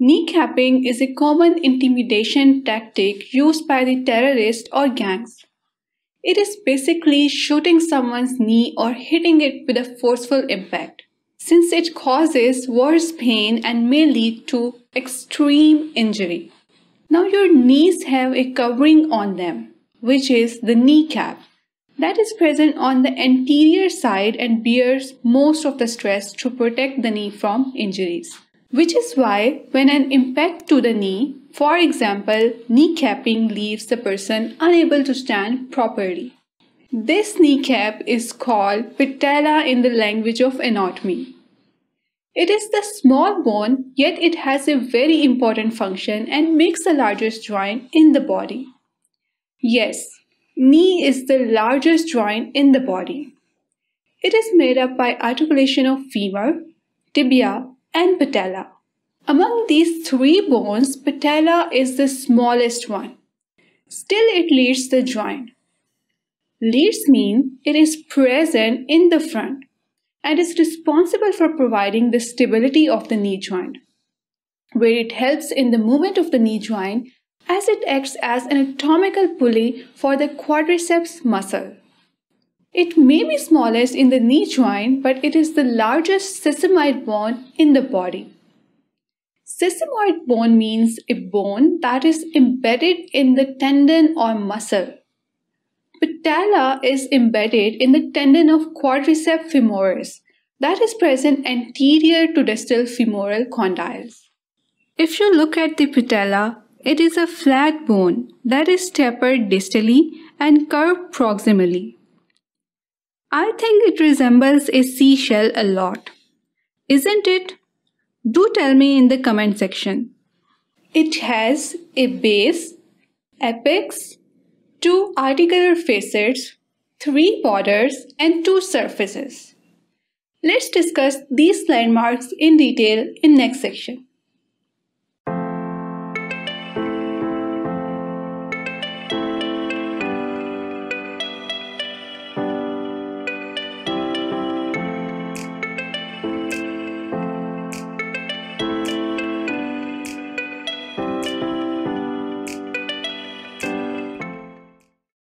Kneecapping is a common intimidation tactic used by the terrorists or gangs. It is basically shooting someone's knee or hitting it with a forceful impact, since it causes worse pain and may lead to extreme injury. Now, your knees have a covering on them, which is the kneecap, that is present on the anterior side and bears most of the stress to protect the knee from injuries. Which is why when an impact to the knee, for example, kneecapping leaves the person unable to stand properly. This kneecap is called patella in the language of anatomy. It is the small bone, yet it has a very important function and makes the largest joint in the body. Yes, knee is the largest joint in the body. It is made up by articulation of femur, tibia, and patella. Among these three bones, patella is the smallest one. Still, it leads the joint. Leads mean it is present in the front and is responsible for providing the stability of the knee joint, where it helps in the movement of the knee joint as it acts as an anatomical pulley for the quadriceps muscle. It may be smallest in the knee joint, but it is the largest sesamoid bone in the body. Sesamoid bone means a bone that is embedded in the tendon or muscle. Patella is embedded in the tendon of quadriceps femoris that is present anterior to distal femoral condyles. If you look at the patella, it is a flat bone that is tapered distally and curved proximally. I think it resembles a seashell a lot. Isn't it? Do tell me in the comment section. It has a base, apex, two articular facets, three borders, and two surfaces. Let's discuss these landmarks in detail in next section.